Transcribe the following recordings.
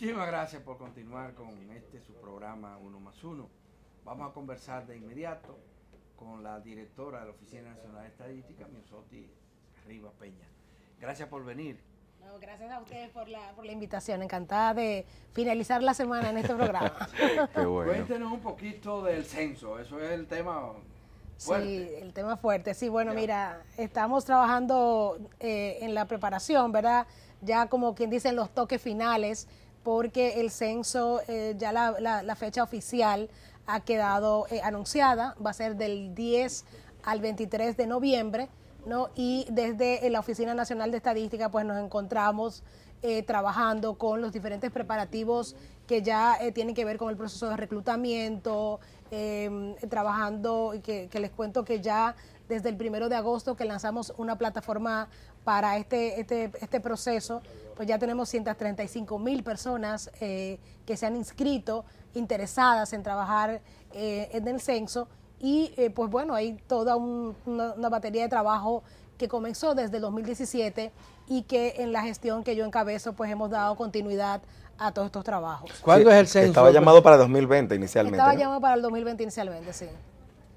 Muchísimas gracias por continuar con este su programa Uno más Uno. Vamos a conversar de inmediato con la directora de la Oficina Nacional de Estadística, Miosotti Rivas Peña. Gracias por venir. gracias a ustedes por la, invitación. Encantada de finalizar la semana en este programa. Qué Cuéntenos un poquito del censo. Eso es el tema Fuerte. Sí, el tema fuerte. Sí, bueno, mira, estamos trabajando eh, en la preparación, ¿verdad? Ya como quien dice, en los toques finales porque el censo, eh, ya la, la, fecha oficial ha quedado eh, anunciada, va a ser del 10 al 23 de noviembre, ¿no? Y desde eh, la Oficina Nacional de Estadística, pues nos encontramos trabajando con los diferentes preparativos que ya eh, tienen que ver con el proceso de reclutamiento, em, trabajando y que, les cuento que ya desde el primero de agosto que lanzamos una plataforma para este, este, este proceso, pues ya tenemos 135 mil personas eh, que se han inscrito, interesadas en trabajar eh, en el censo y pues bueno, hay toda una, una batería de trabajo que comenzó desde el 2017 y que en la gestión que yo encabezo pues hemos dado continuidad a todos estos trabajos. ¿Cuándo es el censo? Estaba llamado para 2020 inicialmente. Estaba llamado para el 2020 inicialmente, sí.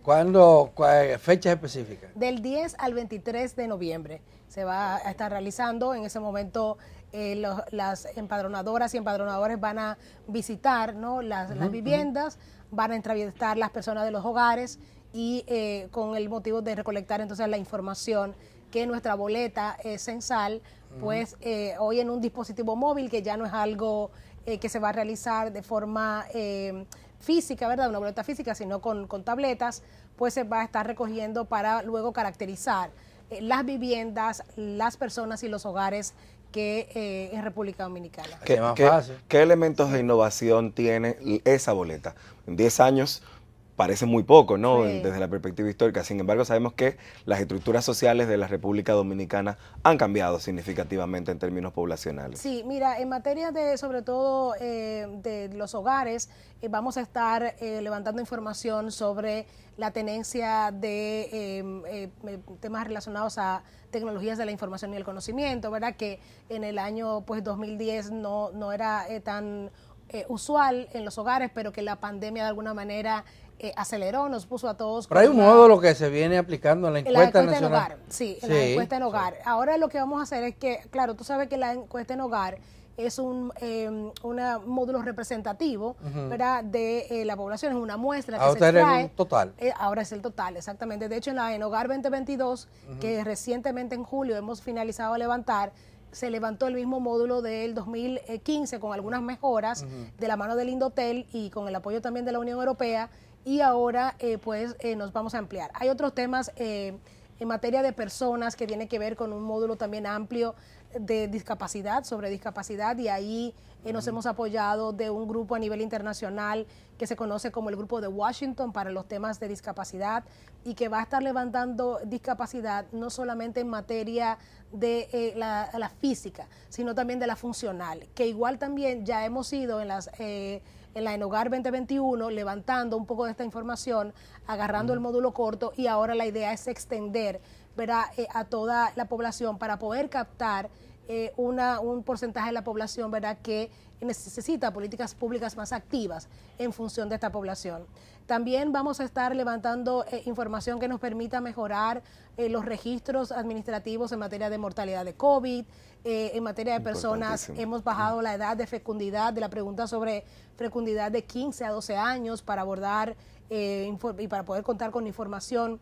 ¿Cuándo? Cuál, ¿Fechas específicas? Del 10 al 23 de noviembre se va a estar realizando. En ese momento eh, las empadronadoras y empadronadores van a visitar las, viviendas, van a entrevistar las personas de los hogares y eh, con el motivo de recolectar entonces la información que nuestra boleta es censal pues eh, hoy en un dispositivo móvil que ya no es algo eh, que se va a realizar de forma em, física, ¿verdad? Una boleta física, sino con, tabletas, pues se va a estar recogiendo para luego caracterizar eh, las viviendas, las personas y los hogares que en República Dominicana. ¿Qué, ¿Qué elementos de innovación tiene esa boleta? En 10 años parece muy poco, ¿no? Desde la perspectiva histórica. Sin embargo, sabemos que las estructuras sociales de la República Dominicana han cambiado significativamente en términos poblacionales. Sí, mira, en materia de, sobre todo, eh, de los hogares, eh, vamos a estar eh, levantando información sobre la tenencia de temas relacionados a tecnologías de la información y el conocimiento, ¿verdad? Que en el año, pues, 2010 no, no era tan usual en los hogares, pero que la pandemia de alguna manera eh, aceleró, nos puso a todos. Pero hay un módulo que se viene aplicando en la encuesta, la encuesta En hogar, sí, la encuesta en hogar. Ahora lo que vamos a hacer es que, claro, tú sabes que la encuesta en hogar es un em, módulo representativo de eh, la población, es una muestra. Ahora que se total. Eh, ahora es el total, exactamente. De hecho, en la en Hogar 2022, que recientemente en julio hemos finalizado a levantar, se levantó el mismo módulo del 2015 con algunas mejoras de la mano del Indotel y con el apoyo también de la Unión Europea y ahora eh, pues eh, nos vamos a ampliar. Hay otros temas eh, en materia de personas que tiene que ver con un módulo también amplio de discapacidad, sobre discapacidad, y ahí nos hemos apoyado de un grupo a nivel internacional que se conoce como el Grupo de Washington para los temas de discapacidad y que va a estar levantando discapacidad no solamente en materia de la, física, sino también de la funcional, que igual también ya hemos ido en las en la En Hogar 2021, levantando un poco de esta información, agarrando el módulo corto y ahora la idea es extender ¿verdad? Eh, a toda la población para poder captar eh, una, un porcentaje de la población ¿verdad? que necesita políticas públicas más activas en función de esta población. También vamos a estar levantando eh, información que nos permita mejorar eh, los registros administrativos en materia de mortalidad de COVID, eh, en materia de personas, hemos bajado la edad de fecundidad, de la pregunta sobre fecundidad de 15 a 12 años para abordar y para poder contar con información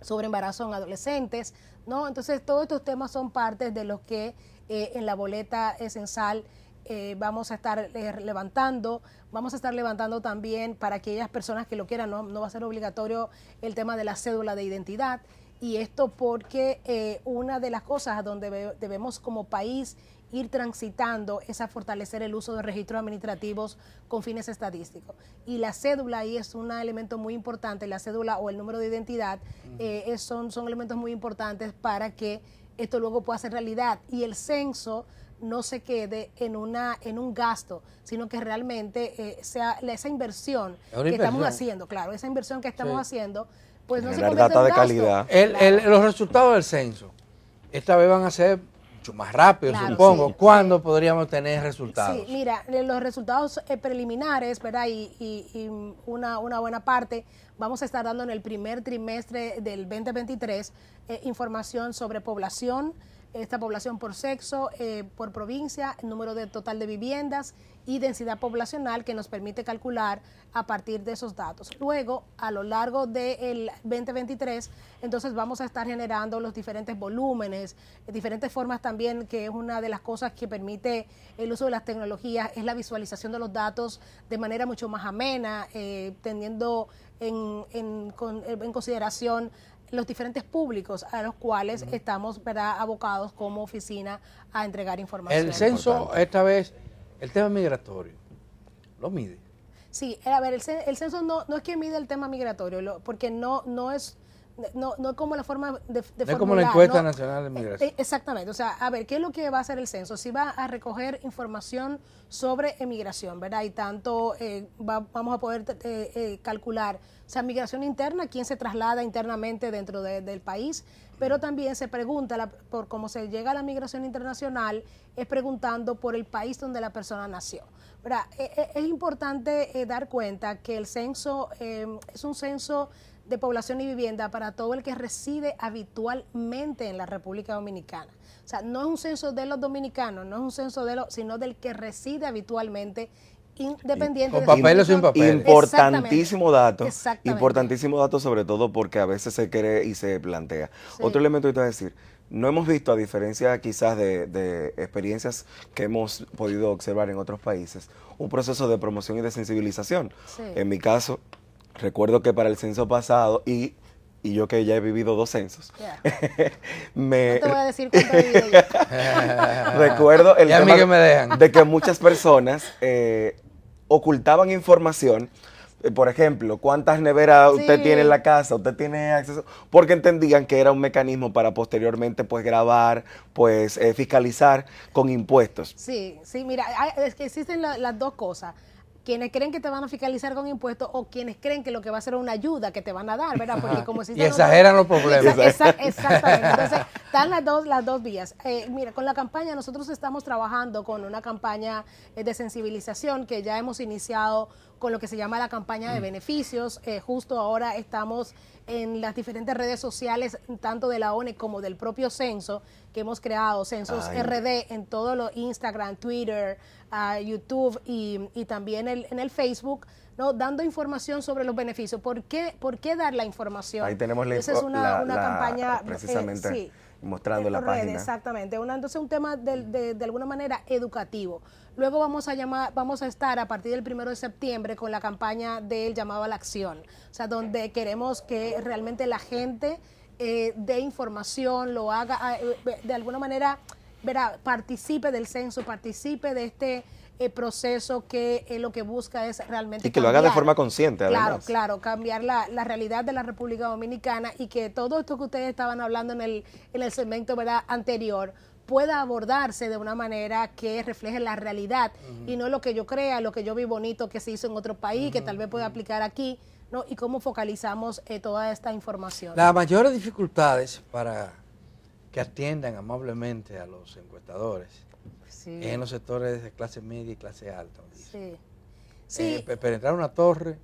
sobre embarazo en adolescentes, ¿no? Entonces, todos estos temas son parte de los que en la boleta esencial eh, vamos a estar eh, levantando, vamos a estar levantando también para aquellas personas que lo quieran, no, va a ser obligatorio el tema de la cédula de identidad. Y esto porque eh, una de las cosas a donde debemos como país ir transitando es a fortalecer el uso de registros administrativos con fines estadísticos. Y la cédula ahí es un elemento muy importante, la cédula o el número de identidad son elementos muy importantes para que esto luego pueda ser realidad. Y el censo no se quede en, una, en un gasto, sino que realmente eh, sea esa inversión que estamos haciendo, claro, esa inversión que estamos haciendo, pues no se data de calidad. los resultados del censo, esta vez van a ser mucho más rápido, supongo. ¿Cuándo podríamos tener resultados? Sí, mira, los resultados eh, preliminares, ¿verdad? Y, y, una, buena parte, vamos a estar dando en el primer trimestre del 2023 eh, información sobre población, esta población por sexo, eh, por provincia, número de total de viviendas y densidad poblacional que nos permite calcular a partir de esos datos. Luego, a lo largo del 2023, entonces vamos a estar generando los diferentes volúmenes, diferentes formas también, que es una de las cosas que permite el uso de las tecnologías, es la visualización de los datos de manera mucho más amena, eh, teniendo en consideración los diferentes públicos a los cuales estamos ¿verdad? abocados como oficina a entregar información. El censo, esta vez, el tema migratorio, lo mide. Sí, a ver, el, censo no, no, es que mide el tema migratorio, porque no, no es no, no como la forma de, es como la encuesta eh, nacional de eh, migración. Exactamente, o sea, a ver, ¿qué es lo que va a hacer el censo? Si va a recoger información sobre emigración, ¿verdad? Y tanto eh, vamos a poder calcular, o sea, migración interna, quién se traslada internamente dentro del país, pero también se pregunta por cómo se llega a la migración internacional, es preguntando por el país donde la persona nació. ¿verdad? es importante dar cuenta que el censo es un censo de población y vivienda para todo el que reside habitualmente en la República Dominicana. O sea, no es un censo de los dominicanos, no es un censo de los, sino del que reside habitualmente independiente. Con papel o sin papel. Importantísimo dato. Importantísimo dato sobre todo porque a veces se cree y se plantea. Otro elemento que te a decir, no hemos visto, a diferencia quizás de, experiencias que hemos podido observar en otros países, un proceso de promoción y de sensibilización. En mi caso, recuerdo que para el censo pasado y, y yo que ya he vivido dos censos, me... te voy a decir recuerdo el tema de que muchas personas eh, ocultaban información eh, por ejemplo, cuántas neveras usted tiene en la casa, usted tiene acceso, porque entendían que era un mecanismo para posteriormente pues grabar, pues eh, fiscalizar con impuestos. Sí, sí, mira, es que existen las dos cosas quienes creen que te van a fiscalizar con impuestos o quienes creen que lo que va a ser una ayuda que te van a dar, ¿verdad? Porque como si... y exageran los problemas. exactamente. Entonces, están las dos, las dos vías. Eh, mira, con la campaña nosotros estamos trabajando con una campaña eh, de sensibilización que ya hemos iniciado con lo que se llama la campaña de mm. beneficios. Eh, justo ahora estamos en las diferentes redes sociales, tanto de la ONE como del propio censo, que hemos creado, Censos RD, en todo lo Instagram, Twitter, ah, YouTube y, también en el Facebook, ¿no? dando información sobre los beneficios. ¿Por qué, por qué dar la información? Ahí tenemos la Esa es una, campaña... Eh, precisamente mostrando la página. Exactamente. unándose entonces un tema de, alguna manera educativo. Luego vamos a llamar, vamos a estar a partir del primero de septiembre con la campaña del llamado a la acción, o sea, donde queremos que realmente la gente eh, dé información, lo haga ah, eh, de alguna manera, verá, participe del censo, participe de este el proceso que eh, lo que busca es realmente... Y que lo haga de forma consciente. Claro, claro, cambiar la, realidad de la República Dominicana y que todo esto que ustedes estaban hablando en el, segmento ¿verdad? anterior pueda abordarse de una manera que refleje la realidad y no lo que yo crea, lo que yo vi bonito que se hizo en otro país, que tal vez pueda aplicar aquí, ¿no? Y cómo focalizamos eh, toda esta información. Las mayores dificultades para que atiendan amablemente a los encuestadores en los sectores de clase media y clase alta. Sí. Eh, sí. penetrar una torre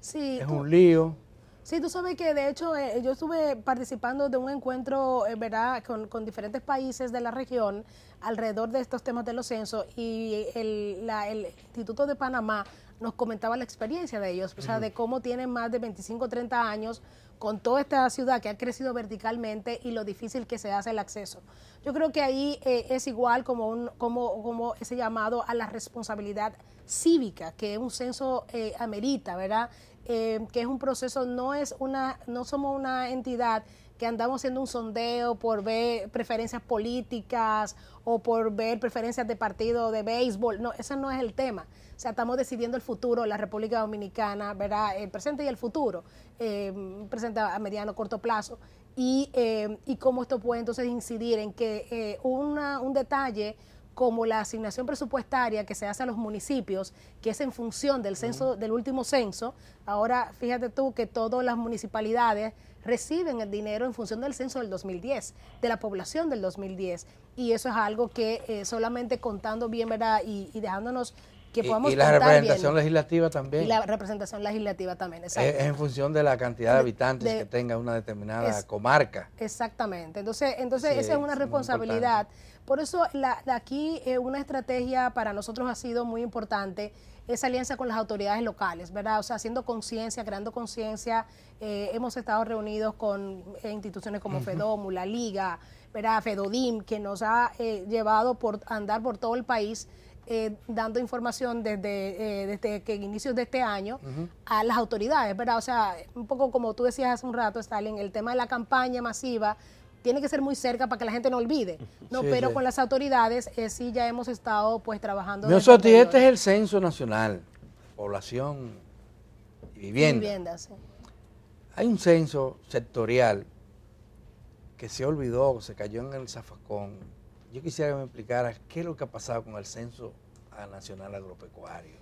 es un lío. Sí, tú sabes que de hecho eh, yo estuve participando de un encuentro, eh, ¿verdad?, con, con, diferentes países de la región alrededor de estos temas de los censos y el, el Instituto de Panamá nos comentaba la experiencia de ellos, o sea, de cómo tienen más de 25 o 30 años con toda esta ciudad que ha crecido verticalmente y lo difícil que se hace el acceso. Yo creo que ahí eh, es igual como, como, ese llamado a la responsabilidad cívica que un censo eh, amerita, ¿verdad? Eh, que es un proceso, no es una, no somos una entidad que andamos haciendo un sondeo por ver preferencias políticas o por ver preferencias de partido de béisbol. No, ese no es el tema. O sea, estamos decidiendo el futuro de la República Dominicana, ¿verdad? El presente y el futuro, eh, presente a mediano, corto plazo, y, eh, y, cómo esto puede entonces incidir en que eh, una, un detalle como la asignación presupuestaria que se hace a los municipios, que es en función del censo, del último censo. Ahora, fíjate tú que todas las municipalidades reciben el dinero en función del censo del 2010, de la población del 2010. Y eso es algo que eh, solamente contando bien, ¿verdad? y, dejándonos y, la representación legislativa también. Y la representación legislativa también, exacto. Es, en función de la cantidad de habitantes que tenga una determinada comarca. Exactamente. Entonces, entonces esa es una responsabilidad. Por eso la, aquí eh, una estrategia para nosotros ha sido muy importante esa alianza con las autoridades locales, ¿verdad? O sea, haciendo conciencia, creando conciencia. Eh, hemos estado reunidos con eh, instituciones como FEDOMU, la Liga, ¿verdad? FEDODIM, que nos ha llevado por andar por todo el país eh, dando información desde, eh, desde que inicios de este año a las autoridades, ¿verdad? O sea, un poco como tú decías hace un rato, Stalin, el tema de la campaña masiva tiene que ser muy cerca para que la gente no olvide. No, pero con las autoridades eh, sí ya hemos estado pues trabajando. y este es el censo nacional, población y vivienda. Hay un censo sectorial que se olvidó, se cayó en el zafacón yo quisiera que me explicaras qué es lo que ha pasado con el censo nacional agropecuario.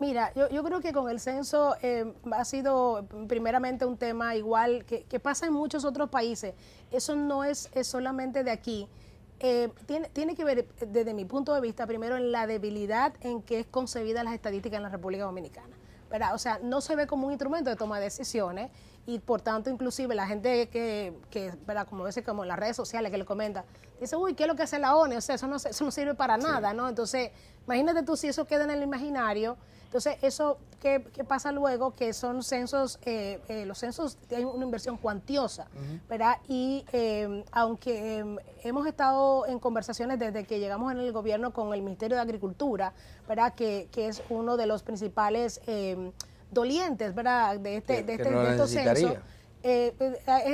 Mira, yo, yo creo que con el censo eh, ha sido primeramente un tema igual que, que, pasa en muchos otros países. Eso no es, solamente de aquí. Eh, tiene, tiene, que ver, desde mi punto de vista, primero en la debilidad en que es concebida las estadísticas en la República Dominicana. O sea, no se ve como un instrumento de toma de decisiones y por tanto inclusive la gente que, que como dice como las redes sociales que le comenta, dice, uy, ¿qué es lo que hace la ONU? O sea, eso no, no sirve para nada, ¿no? Entonces, imagínate tú si eso queda en el imaginario, entonces eso que, pasa luego, que son censos, eh, eh, los censos hay una inversión cuantiosa, ¿verdad? Y em, aunque em, hemos estado en conversaciones desde que llegamos en el gobierno con el Ministerio de Agricultura, ¿verdad? Que, que es uno de los principales... Eh, dolientes, ¿verdad? De, este,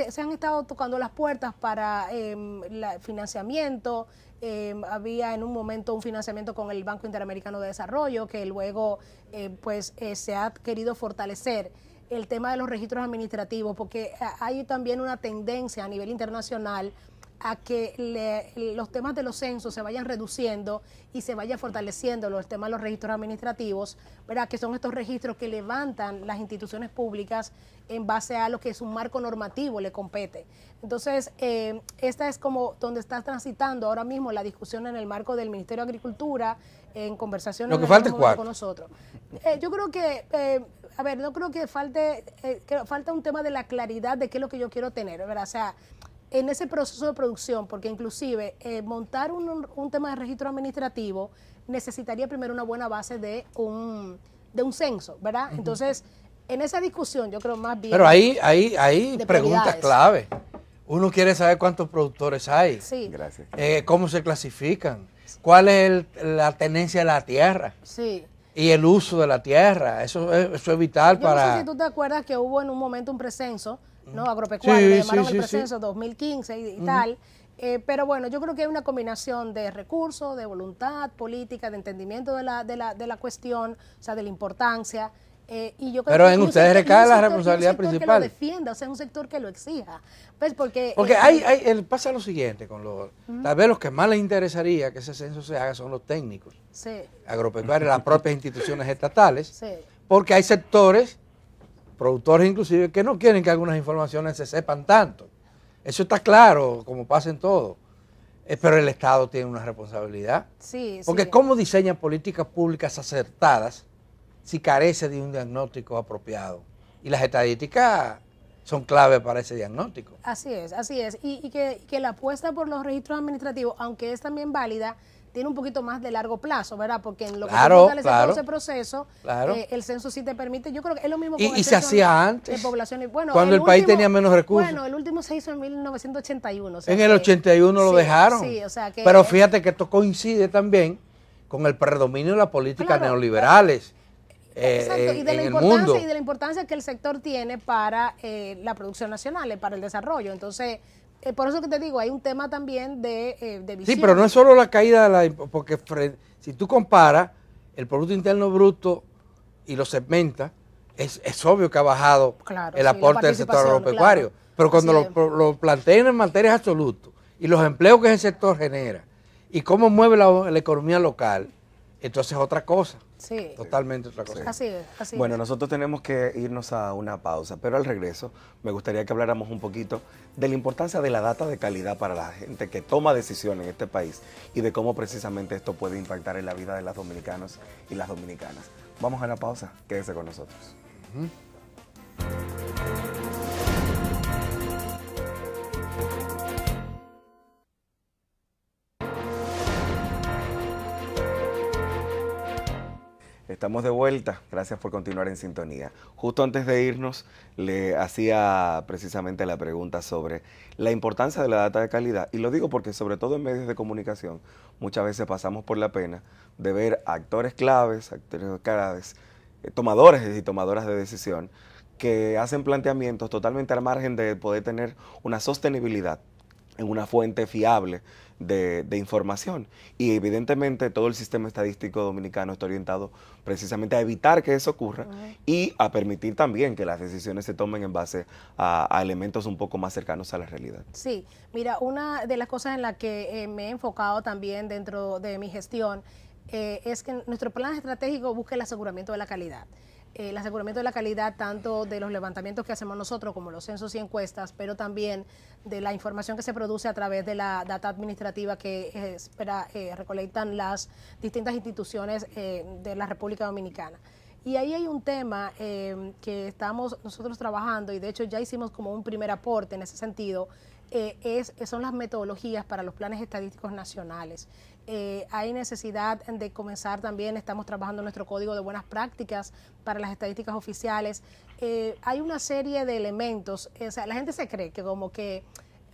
se han estado tocando las puertas para el em, financiamiento. Em, había en un momento un financiamiento con el Banco Interamericano de Desarrollo que luego eh, pues eh, se ha querido fortalecer el tema de los registros administrativos, porque hay también una tendencia a nivel internacional a que los temas de los censos se vayan reduciendo y se vaya fortaleciendo los temas de los registros administrativos, ¿verdad? que son estos registros que levantan las instituciones públicas en base a lo que es un marco normativo le compete. Entonces, eh, esta es como donde está transitando ahora mismo la discusión en el marco del Ministerio de Agricultura, en conversaciones lo que falta con nosotros. Eh, yo creo que, eh, a ver, no creo que falte, falta un tema de la claridad de qué es lo que yo quiero tener, ¿verdad? O sea, en ese proceso de producción, porque inclusive eh, montar un, tema de registro administrativo necesitaría primero una buena base de un, de un censo, ¿verdad? Entonces, en esa discusión yo creo más bien... Pero ahí hay, preguntas clave. Uno quiere saber cuántos productores hay, sí. Eh, cómo se clasifican, cuál es la tenencia de la tierra. Sí y el uso de la tierra. Eso es, eso es vital para. No sé si tú te acuerdas que hubo en un momento un presenso ¿no? Mm. agropecuario, llamaron el proceso 2015 y, tal. Eh, pero bueno, yo creo que hay una combinación de recursos, de voluntad política, de entendimiento de la, de la, de la cuestión, o sea, de la importancia. Eh, y yo creo pero en ustedes recae la responsabilidad principal. Es que lo defienda, o sea, es un sector que lo exija. Pues porque porque eh, hay, hay pasa lo siguiente con los... Tal vez los que más les interesaría que ese censo se haga son los técnicos agropecuarios, las propias instituciones estatales, porque hay sectores productores inclusive, que no quieren que algunas informaciones se sepan tanto. Eso está claro, como pasa en todo. Eh, pero el Estado tiene una responsabilidad. Porque ¿cómo diseña políticas públicas acertadas si carece de un diagnóstico apropiado? Y las estadísticas son clave para ese diagnóstico. Así es, así es. Y, que la apuesta por los registros administrativos, aunque es también válida, tiene un poquito más de largo plazo, ¿verdad? Porque en lo que claro, se ese proceso, eh, el censo sí te permite, yo creo que es lo mismo que Y, se hacía antes. población. Bueno, cuando el, país tenía menos recursos. Bueno, el último se hizo en 1981. O en el 81 lo dejaron. Sí, o sea que, Pero fíjate que esto coincide también con el predominio de las políticas neoliberales. Eh, eh, exacto, y de, la importancia, y de la importancia que el sector tiene para la producción nacional, para el desarrollo. Entonces, eh, por eso que te digo, hay un tema también de, eh, Sí, pero no es solo la caída, de la, porque si tú comparas el Producto Interno Bruto y lo segmentas, es, obvio que ha bajado el aporte del sector agropecuario. Pero cuando lo, lo plantean en materias absolutas y los empleos que ese sector genera y cómo mueve la economía local, entonces otra cosa. Sí. Totalmente otra cosa. Así es, así Bueno, nosotros tenemos que irnos a una pausa, pero al regreso me gustaría que habláramos un poquito de la importancia de la data de calidad para la gente que toma decisiones en este país y de cómo precisamente esto puede impactar en la vida de los dominicanos y las dominicanas. Vamos a la pausa, quédense con nosotros. Estamos de vuelta, gracias por continuar en sintonía. Justo antes de irnos, le hacía precisamente la pregunta sobre la importancia de la data de calidad. Y lo digo porque sobre todo en medios de comunicación muchas veces pasamos por la pena de ver actores claves, actores claves, eh, tomadores y tomadoras de decisión que hacen planteamientos totalmente al margen de poder tener una sostenibilidad en una fuente fiable de, información. Y evidentemente todo el sistema estadístico dominicano está orientado precisamente a evitar que eso ocurra y a permitir también que las decisiones se tomen en base a, elementos un poco más cercanos a la realidad. Sí, mira, una de las cosas en las que eh, me he enfocado también dentro de mi gestión eh, es que nuestro plan estratégico busque el aseguramiento de la calidad el aseguramiento de la calidad tanto de los levantamientos que hacemos nosotros como los censos y encuestas, pero también de la información que se produce a través de la data administrativa que eh, eh, recolectan las distintas instituciones eh, de la República Dominicana. Y ahí hay un tema que estamos nosotros trabajando y de hecho ya hicimos como un primer aporte en ese sentido, eh, es, eh, son las metodologías para los planes estadísticos nacionales. Eh, hay necesidad de comenzar también, estamos trabajando nuestro código de buenas prácticas para las estadísticas oficiales. Eh, hay una serie de elementos, o sea, la gente se cree que como que,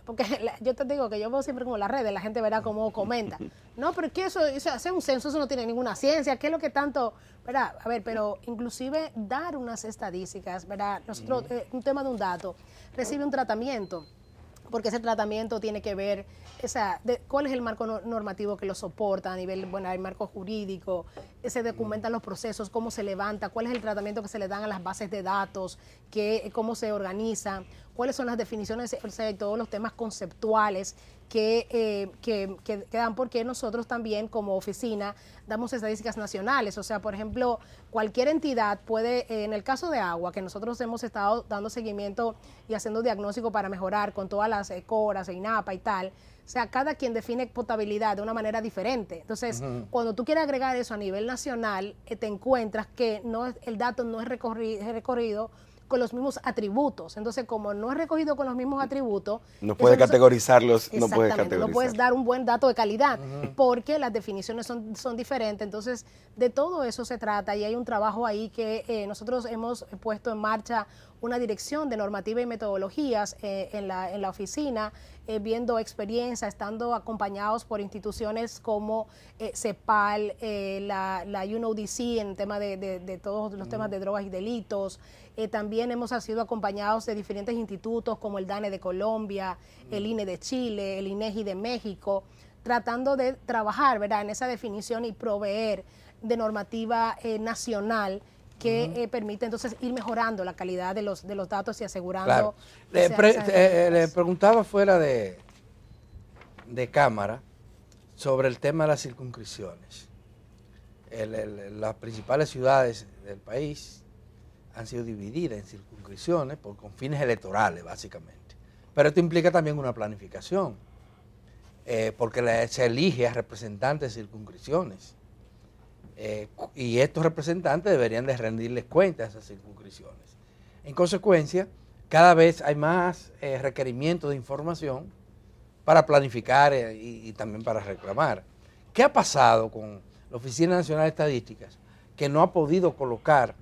porque yo te digo que yo veo siempre como las redes, la gente verá cómo comenta. No, pero que eso, hacer un censo, eso no tiene ninguna ciencia, ¿qué es lo que tanto, verdad? A ver, pero inclusive dar unas estadísticas, ¿verdad? Nosotros, un tema de un dato, recibe un tratamiento porque ese tratamiento tiene que ver, o sea, de, cuál es el marco normativo que lo soporta a nivel, bueno, el marco jurídico, eh, se documentan los procesos, cómo se levanta, cuál es el tratamiento que se le dan a las bases de datos, cómo se organiza, cuáles son las definiciones, o sea, todos los temas conceptuales que, eh, que, que, porque nosotros también como oficina damos estadísticas nacionales. O sea, por ejemplo, cualquier entidad puede, eh, en el caso de agua, que nosotros hemos estado dando seguimiento y haciendo diagnóstico para mejorar con todas las ECORAS, eh, e INAPA y tal. O sea, cada quien define potabilidad de una manera diferente. Entonces, cuando tú quieres agregar eso a nivel nacional, eh, te encuentras que no el dato no es recorrido con los mismos atributos. Entonces, como no es recogido con los mismos atributos... No puede categorizarlos, no puedes categorizarlos. No puedes dar un buen dato de calidad, porque las definiciones son, son diferentes. Entonces, de todo eso se trata y hay un trabajo ahí que eh, nosotros hemos puesto en marcha una dirección de normativa y metodologías eh, en, la, en la oficina, eh, viendo experiencia, estando acompañados por instituciones como CEPAL, la, la UNODC en tema de, todos los temas de drogas y delitos, eh, también hemos sido acompañados de diferentes institutos como el DANE de Colombia, el mm. INE de Chile, el INEGI e de México, tratando de trabajar ¿verdad? en esa definición y proveer de normativa eh, nacional que eh, permite entonces ir mejorando la calidad de los, de los datos y asegurando... Le, preguntaba fuera de, de cámara sobre el tema de las circunscripciones. las principales ciudades del país han sido divididas en circunscripciones por, con fines electorales, básicamente. Pero esto implica también una planificación, eh, porque se elige a representantes de circunscripciones. Eh, y estos representantes deberían de rendirles cuenta a esas circunscripciones. En consecuencia, cada vez hay más eh, requerimientos de información para planificar y también para reclamar. ¿Qué ha pasado con la Oficina Nacional de Estadísticas? Que no ha podido colocar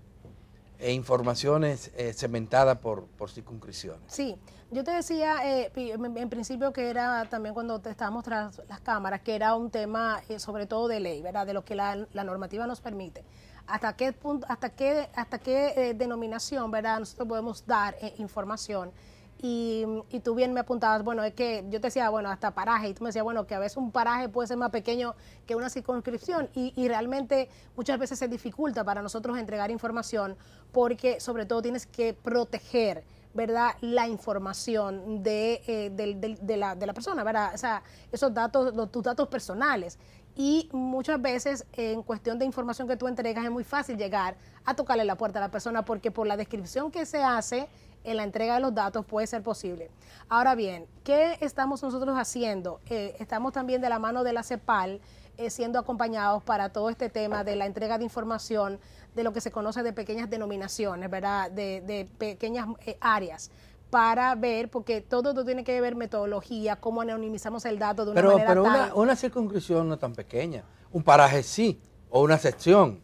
e informaciones eh, cementadas por, por circunscripciones. Sí, yo te decía eh, en, principio que era también cuando te estábamos tras las cámaras, que era un tema eh, sobre todo de ley, ¿verdad? De lo que la, normativa nos permite. ¿Hasta qué, punto, hasta qué, hasta qué eh, denominación, ¿verdad? Nosotros podemos dar información y, tú bien me apuntabas, bueno, es que yo te decía, bueno, hasta paraje, y tú me decías, bueno, que a veces un paraje puede ser más pequeño que una circunscripción y, y realmente muchas veces se dificulta para nosotros entregar información porque sobre todo tienes que proteger. ¿verdad? la información de, eh, la, persona, ¿verdad? O sea, esos datos, tus datos personales. Y muchas veces en cuestión de información que tú entregas es muy fácil llegar a tocarle la puerta a la persona porque por la descripción que se hace en la entrega de los datos puede ser posible. Ahora bien, ¿qué estamos nosotros haciendo? Eh, estamos también de la mano de la CEPAL eh, siendo acompañados para todo este tema de la entrega de información de lo que se conoce de pequeñas denominaciones, ¿verdad? De, pequeñas eh, áreas para ver, porque todo esto tiene que ver metodología, cómo anonimizamos el dato de una pero, Pero una, circunscripción no tan pequeña, un paraje sí, o una sección.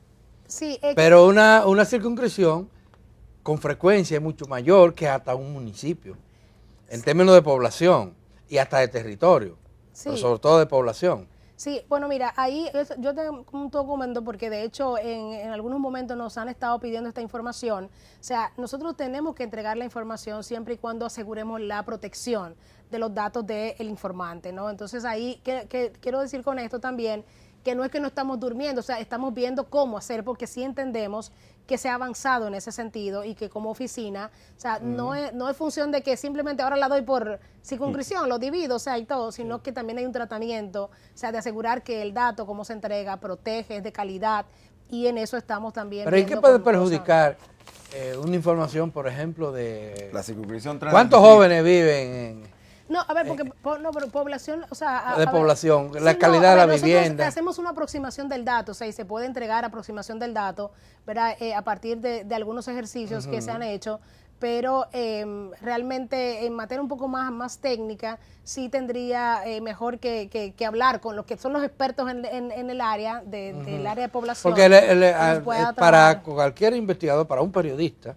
Sí, pero una, una circunscripción con frecuencia es mucho mayor que hasta un municipio, en términos de población y hasta de territorio, pero sobre todo de población. Sí, bueno, mira, ahí yo tengo un documento porque de hecho en, en, algunos momentos nos han estado pidiendo esta información. O sea, nosotros tenemos que entregar la información siempre y cuando aseguremos la protección de los datos del informante, ¿no? Entonces ahí quiero decir con esto también que no es que no estamos durmiendo, o sea, estamos viendo cómo hacer porque sí entendemos que se ha avanzado en ese sentido y que como oficina, o sea, no, es, no es función de que simplemente ahora la doy por circunscripción, lo divido, o sea, y todo, sino que también hay un tratamiento, o sea, de asegurar que el dato, cómo se entrega, protege, es de calidad y en eso estamos también. Pero ¿y qué puede perjudicar eh, una información, por ejemplo, de... La circunscripción ¿Cuántos jóvenes viven en no, a ver, eh, porque eh. población, o sea... de población, la calidad de la vivienda. Hacemos una aproximación del dato, o sea, y se puede entregar aproximación del dato, ¿verdad? Eh, a partir de, algunos ejercicios que se han hecho, pero em, realmente en materia un poco más, más técnica, sí tendría mejor que, hablar con los que son los expertos en, en, el área, de, del área de población. Porque para cualquier investigador, para un periodista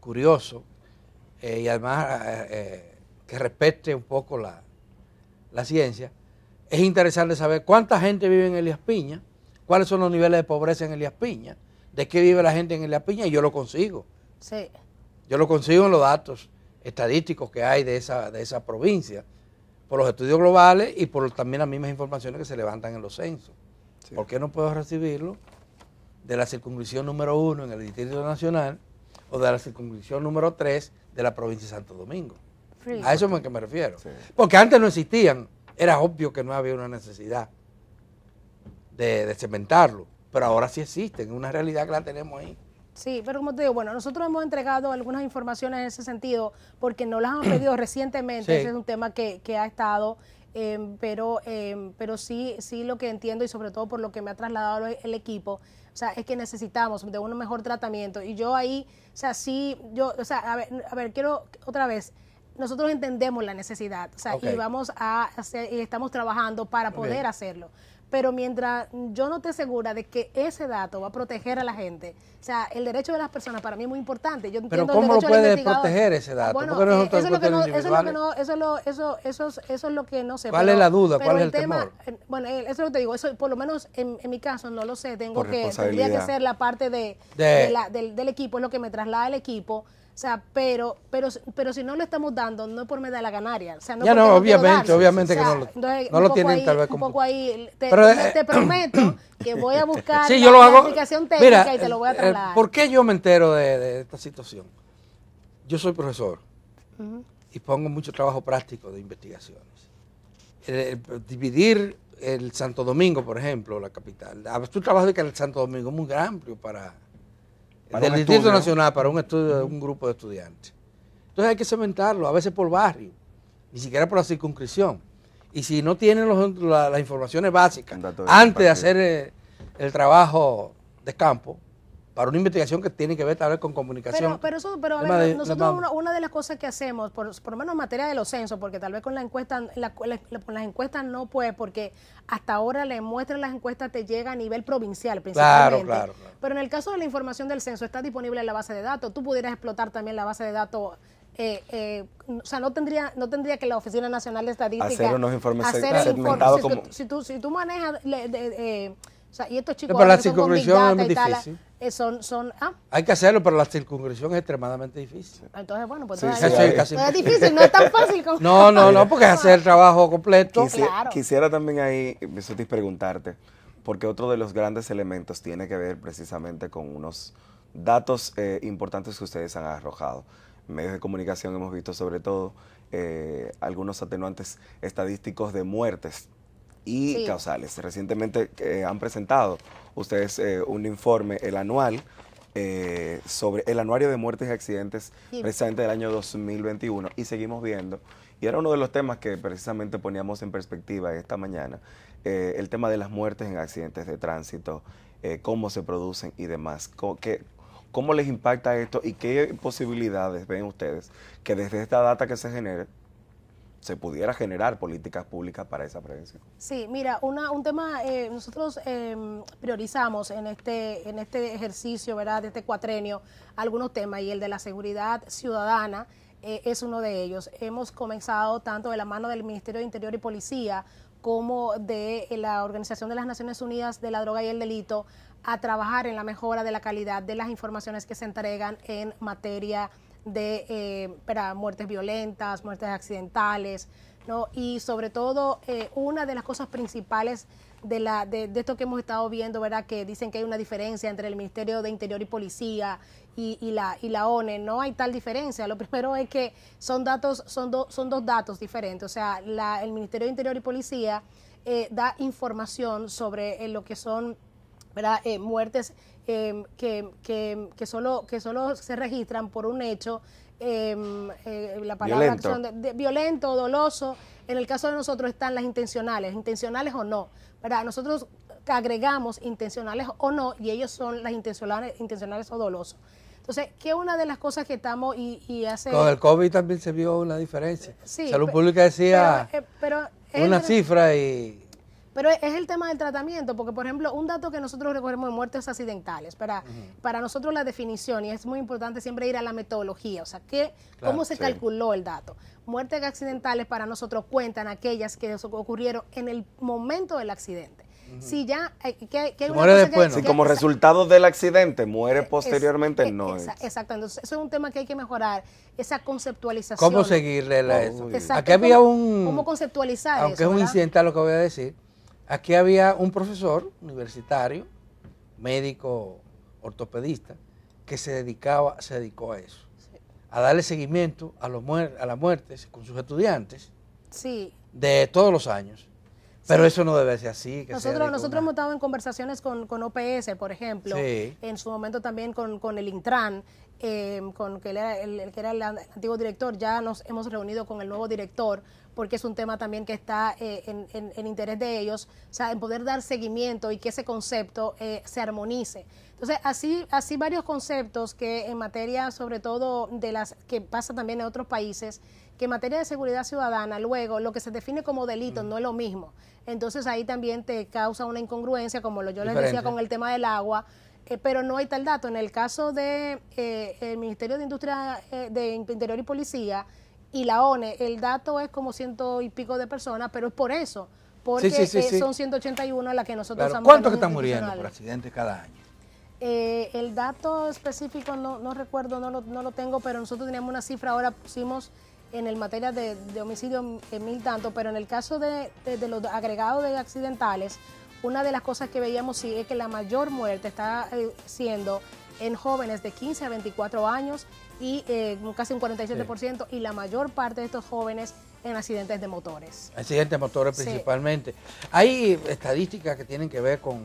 curioso, y además que respete un poco la, ciencia, es interesante saber cuánta gente vive en Elías Piña, cuáles son los niveles de pobreza en Elías Piña, de qué vive la gente en Elías Piña, y yo lo consigo. Yo lo consigo en los datos estadísticos que hay de esa, de esa provincia, por los estudios globales y por también las mismas informaciones que se levantan en los censos. ¿Por qué no puedo recibirlo de la circunscripción número uno en el Distrito Nacional o de la circunscripción número tres de la provincia de Santo Domingo? A eso es a que me refiero. Porque antes no existían. Era obvio que no había una necesidad de, cementarlo. Pero ahora sí existen. Es una realidad que la tenemos ahí. Sí, pero como te digo, bueno, nosotros hemos entregado algunas informaciones en ese sentido porque no las han pedido recientemente. Ese es un tema que, ha estado em, pero eh, pero sí sí lo que entiendo y sobre todo por lo que me ha trasladado el equipo o sea es que necesitamos de un mejor tratamiento y yo ahí o sea sí yo o sea a ver, a ver quiero otra vez nosotros entendemos la necesidad, y vamos a hacer, y estamos trabajando para poder hacerlo. Pero mientras yo no te segura de que ese dato va a proteger a la gente, o sea, el derecho de las personas para mí es muy importante. Yo Pero ¿cómo lo puede proteger ese dato? Bueno, eh, eso, es lo que no, eso es lo eso lo, eso, eso, es lo que no sé. ¿Cuál es la duda? ¿Cuál es el, tema, temor? Eh, bueno, eh, eso es lo que te digo. Eso, por lo menos en, mi caso no lo sé. Tengo que tendría que ser la parte de, del equipo, es lo que me traslada el equipo o sea, pero, pero, pero si no lo estamos dando, no es por medio de la ganaria. O sea, no ya no, obviamente, obviamente que no lo, no lo tienen tal vez como... te, pero, eh, te prometo que voy a buscar sí, yo la, aplicación técnica y te lo voy a eh, eh, trasladar. ¿Por qué yo me entero de, esta situación? Yo soy profesor y pongo mucho trabajo práctico de investigaciones. dividir el Santo Domingo, por ejemplo, la capital. Ah, pues, tu trabajo de que el Santo Domingo es muy amplio para del Distrito Nacional para un estudio de un grupo de estudiantes. Entonces hay que cementarlo, a veces por barrio, ni siquiera por la circunscripción. Y si no tienen las informaciones básicas antes de hacer eh, el trabajo de campo, para una investigación que tiene que ver tal vez con comunicación. Pero, pero eso, pero a ver, nosotros una, de las cosas que hacemos, por, lo menos en materia de los censos, porque tal vez con la encuesta, las encuestas no puede, porque hasta ahora le muestran las encuestas te llega a nivel provincial principalmente. Claro, claro, Pero en el caso de la información del censo está disponible en la base de datos, tú pudieras explotar también la base de datos eh, eh o sea, no tendría, no tendría que la Oficina Nacional de Estadística hacer unos informes hacer segmentados. Informe, si, como... si, tú, si tú manejas eh, y estos chicos... Pero la circuncisión es muy difícil. Eh, ah. Hay que hacerlo, pero la circuncisión es extremadamente difícil. Entonces, bueno, pues sí, es, pues difícil, no es tan fácil. Como... No, no, no, porque es hacer el trabajo completo. Quisiera también ahí, preguntarte, porque otro de los grandes elementos tiene que ver precisamente con unos datos eh, importantes que ustedes han arrojado. En medios de comunicación hemos visto sobre todo eh, algunos atenuantes estadísticos de muertes y causales. Recientemente eh, han presentado ustedes eh, un informe, el anual, eh, sobre el anuario de muertes y accidentes precisamente del año 2021 y seguimos viendo. Y era uno de los temas que precisamente poníamos en perspectiva esta mañana, el tema de las muertes en accidentes de tránsito, cómo se producen y demás. ¿Cómo les impacta esto y qué posibilidades ven ustedes que desde esta data que se genere se pudiera generar políticas públicas para esa prevención. Sí, mira, un tema, eh, nosotros em, priorizamos en este, en este ejercicio, ¿verdad?, de este cuatrenio, algunos temas y el de la seguridad ciudadana eh, es uno de ellos. Hemos comenzado tanto de la mano del Ministerio de Interior y Policía como de la Organización de las Naciones Unidas de la Droga y el Delito a trabajar en la mejora de la calidad de las informaciones que se entregan en materia de eh, para muertes violentas, muertes accidentales, ¿no? Y sobre todo, eh, una de las cosas principales de, la, de, esto que hemos estado viendo, ¿verdad? Que dicen que hay una diferencia entre el Ministerio de Interior y Policía y, y la, y la ONE. No hay tal diferencia. Lo primero es que son datos, son, son dos datos diferentes. O sea, el Ministerio de Interior y Policía eh, da información sobre lo que son eh, muertes em, que, que, que, solo, que solo se registran por un hecho, em, eh, la palabra violento. acción de, violento, doloso. En el caso de nosotros están las intencionales, intencionales o no. Nosotros agregamos intencionales o no y ellos son las intencionales, intencionales o dolosos. Entonces, que una de las cosas que estamos y, y hace... Con el COVID también se vio una diferencia. Salud Pública decía pero, eh, una cifra y pero es el tema del tratamiento, porque por ejemplo, un dato que nosotros recogemos de muertes accidentales, para, para nosotros la definición, y es muy importante siempre ir a la metodología, o sea, que, cómo se calculó el dato. Muertes accidentales para nosotros cuentan aquellas que ocurrieron en el momento del accidente. Si ya. qué eh, que muere después. si como resultado del accidente muere e, posteriormente, e, no. Es. Exacto. Entonces, eso es un tema que hay que mejorar. Esa conceptualización. ¿Cómo seguirle la, oh, eso? Exacto. había un. ¿Cómo conceptualizar Aunque es un incidente incidental lo que voy a decir. Aquí había un profesor universitario, médico ortopedista, que se, dedicaba, se dedicó a eso, a darle seguimiento a, los las muertes con sus estudiantes de todos los años. Pero eso no debe ser así. nosotros nosotros hemos estado en conversaciones con, OPS, por ejemplo, en su momento también con, el Intran, em, con que era el, que era el antiguo director, ya nos hemos reunido con el nuevo director porque es un tema también que está eh, en, interés de ellos, o sea, en poder dar seguimiento y que ese concepto eh, se armonice. Entonces, así, así varios conceptos que en materia, sobre todo de las que pasa también en otros países, que en materia de seguridad ciudadana, luego lo que se define como delito mm. no es lo mismo. Entonces ahí también te causa una incongruencia, como lo yo les decía con el tema del agua. Eh, pero no hay tal dato. En el caso de eh, el Ministerio de Industria eh, de Interior y Policía y la ONE, el dato es como ciento y pico de personas, pero es por eso, porque son 181 las que nosotros amamos. ¿Cuántos que están muriendo por accidentes cada año? el dato específico no, recuerdo, no no lo tengo, pero nosotros teníamos una cifra, ahora pusimos en el materia de, homicidio en mil tanto, pero en el caso de, los agregados de accidentales, una de las cosas que veíamos sí es que la mayor muerte está eh, siendo en jóvenes de 15 a 24 años y eh, casi un 47% y la mayor parte de estos jóvenes en accidentes de motores. Accidentes de motores principalmente. Hay estadísticas que tienen que ver con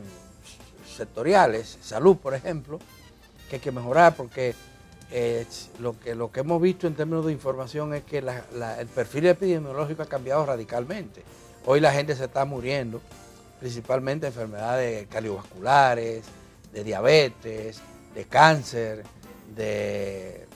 sectoriales, salud por ejemplo, que hay que mejorar porque eh, lo, que, lo que hemos visto en términos de información es que el perfil epidemiológico ha cambiado radicalmente. Hoy la gente se está muriendo, principalmente de enfermedades cardiovasculares, de diabetes, de cáncer, de,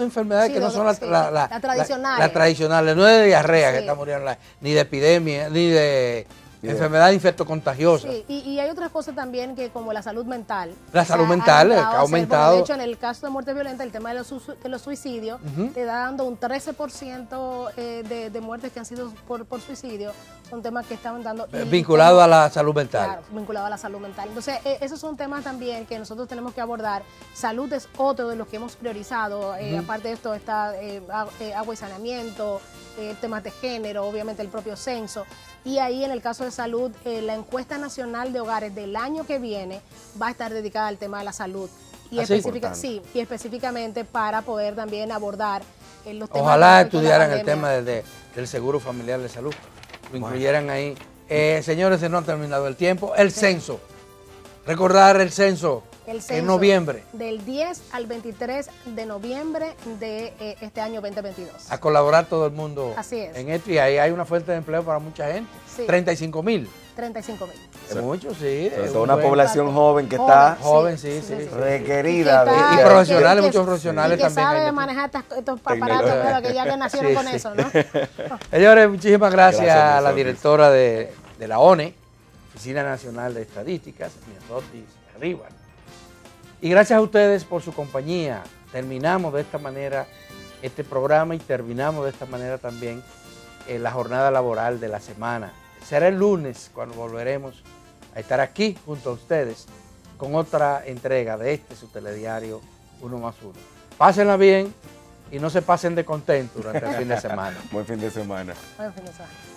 enfermedades que no son las tradicionales. La, no es de diarrea que está muriendo, ni de epidemia, ni de Yeah. Enfermedad infectocontagiosa. Sí, y, hay otras cosas también que como la salud mental. La salud mental eh, ha aumentado. de hecho, en el caso de muerte violenta, el tema de los, suicidios, te da dando un 13% eh, de, de, muertes que han sido por, suicidio, son temas que están dando... Eh, vinculado a la salud mental. Claro, vinculado a la salud mental. Entonces, esos son temas también que nosotros tenemos que abordar. Salud es otro de los que hemos priorizado. aparte de esto está eh, agua y saneamiento, temas de género, obviamente el propio censo. Y ahí en el caso de salud, eh, la encuesta nacional de hogares del año que viene va a estar dedicada al tema de la salud. Y, ah, específica, sí, y específicamente para poder también abordar eh, los temas. Ojalá estudiaran el tema del seguro familiar de salud, lo incluyeran ahí. Eh, señores, se nos ha terminado el tiempo. El censo. Recordar el censo el en noviembre. Del 10 al 23 de noviembre de eh, este año 2022. A colaborar todo el mundo Así es. en esto y ahí hay una fuente de empleo para mucha gente. 35 mil. 35 mil. mucho, sí. Es toda una población joven que está joven, sí, sí, requerida. Y, profesionales, muchos profesionales también. que sabe manejar estos, aparatos, pero que ya que nacieron con eso, ¿no? Señores, muchísimas gracias, a la directora de, la ONE, Oficina Nacional de Estadísticas, arriba Ríbar. Y gracias a ustedes por su compañía. Terminamos de esta manera este programa y terminamos de esta manera también eh, la jornada laboral de la semana. Será el lunes cuando volveremos a estar aquí junto a ustedes con otra entrega de este su telediario Uno más Uno. Pásenla bien y no se pasen de contento durante el fin de semana. Buen fin de semana. Buen fin de semana.